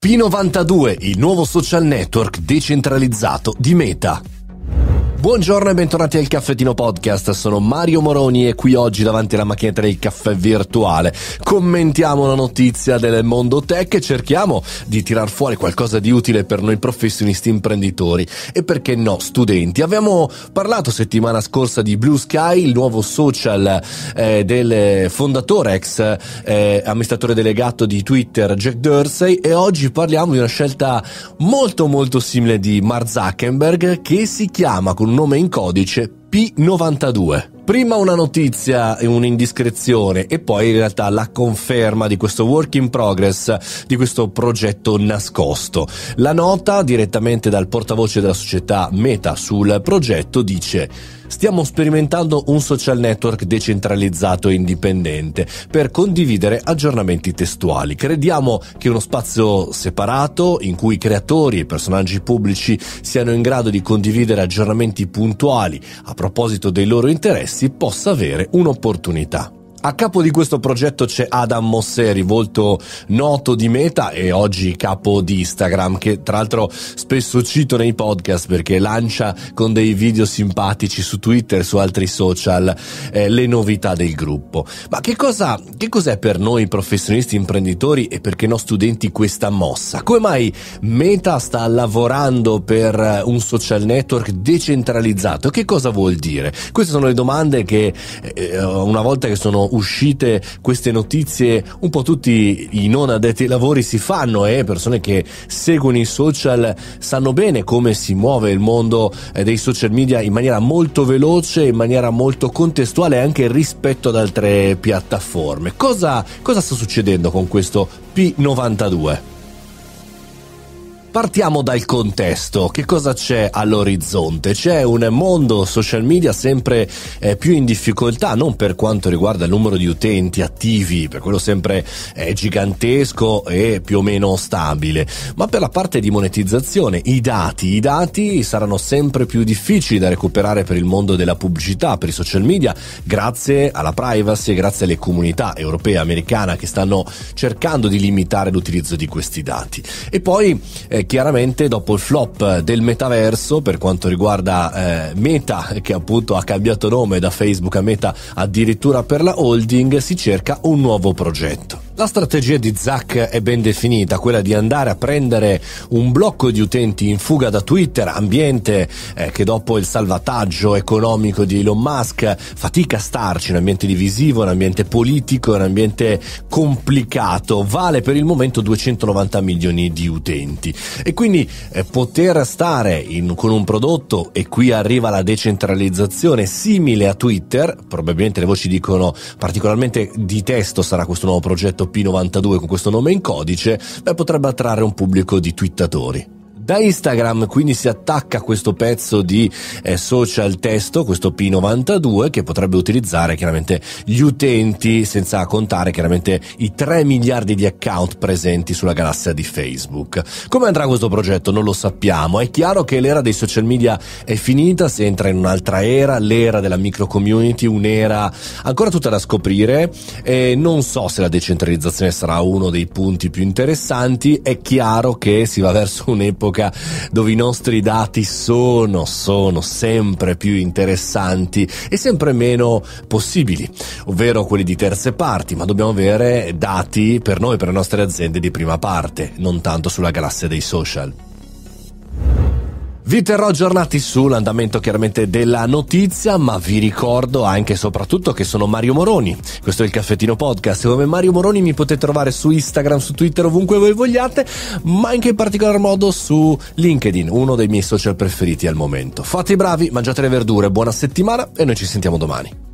P92, il nuovo social network decentralizzato di Meta. Buongiorno e bentornati al Caffettino Podcast, sono Mario Moroni e qui oggi davanti alla macchinetta del caffè virtuale commentiamo la notizia del mondo tech e cerchiamo di tirar fuori qualcosa di utile per noi professionisti imprenditori e perché no studenti. Abbiamo parlato settimana scorsa di Blue Sky, il nuovo social eh, del fondatore ex eh, amministratore delegato di Twitter Jack Dorsey e oggi parliamo di una scelta molto molto simile di Mark Zuckerberg che si chiama con un nome in codice P92 prima una notizia, e un'indiscrezione e poi in realtà la conferma di questo work in progress, di questo progetto nascosto. La nota direttamente dal portavoce della società Meta sul progetto dice Stiamo sperimentando un social network decentralizzato e indipendente per condividere aggiornamenti testuali. Crediamo che uno spazio separato in cui creatori e personaggi pubblici siano in grado di condividere aggiornamenti puntuali a proposito dei loro interessi possa avere un'opportunità. A capo di questo progetto c'è Adam Mosseri, volto noto di Meta e oggi capo di Instagram, che tra l'altro spesso cito nei podcast perché lancia con dei video simpatici su Twitter e su altri social eh, le novità del gruppo. Ma che, cosa, che cos'è per noi professionisti, imprenditori e perché no studenti questa mossa? Come mai Meta sta lavorando per un social network decentralizzato? Che cosa vuol dire? Queste sono le domande che eh, una volta che sono uscite queste notizie, un po' tutti i non addetti ai lavori si fanno e eh? persone che seguono i social sanno bene come si muove il mondo eh, dei social media in maniera molto veloce, in maniera molto contestuale anche rispetto ad altre piattaforme. Cosa, cosa sta succedendo con questo P92? Partiamo dal contesto, che cosa c'è all'orizzonte? C'è un mondo social media sempre eh, più in difficoltà, non per quanto riguarda il numero di utenti attivi, per quello sempre eh, gigantesco e più o meno stabile, ma per la parte di monetizzazione, i dati, i dati saranno sempre più difficili da recuperare per il mondo della pubblicità, per i social media, grazie alla privacy e grazie alle comunità europee e americane che stanno cercando di limitare l'utilizzo di questi dati. E poi eh, chiaramente dopo il flop del metaverso per quanto riguarda eh, Meta che appunto ha cambiato nome da Facebook a Meta addirittura per la holding si cerca un nuovo progetto. La strategia di Zack è ben definita, quella di andare a prendere un blocco di utenti in fuga da Twitter, ambiente eh, che dopo il salvataggio economico di Elon Musk fatica a starci, un ambiente divisivo, un ambiente politico, un ambiente complicato, vale per il momento 290 milioni di utenti. E quindi eh, poter stare in, con un prodotto, e qui arriva la decentralizzazione, simile a Twitter, probabilmente le voci dicono particolarmente di testo sarà questo nuovo progetto P92 con questo nome in codice, beh, potrebbe attrarre un pubblico di twittatori da Instagram, quindi si attacca questo pezzo di eh, social testo, questo P92, che potrebbe utilizzare chiaramente gli utenti, senza contare chiaramente i 3 miliardi di account presenti sulla galassia di Facebook. Come andrà questo progetto? Non lo sappiamo. È chiaro che l'era dei social media è finita, si entra in un'altra era, l'era della micro community, un'era ancora tutta da scoprire. E non so se la decentralizzazione sarà uno dei punti più interessanti. È chiaro che si va verso un'epoca un'epoca dove i nostri dati sono, sono sempre più interessanti e sempre meno possibili, ovvero quelli di terze parti, ma dobbiamo avere dati per noi, per le nostre aziende di prima parte, non tanto sulla galassia dei social. Vi terrò aggiornati sull'andamento chiaramente della notizia, ma vi ricordo anche e soprattutto che sono Mario Moroni. Questo è il caffettino podcast. Come Mario Moroni mi potete trovare su Instagram, su Twitter, ovunque voi vogliate, ma anche in particolar modo su LinkedIn, uno dei miei social preferiti al momento. Fate i bravi, mangiate le verdure, buona settimana e noi ci sentiamo domani.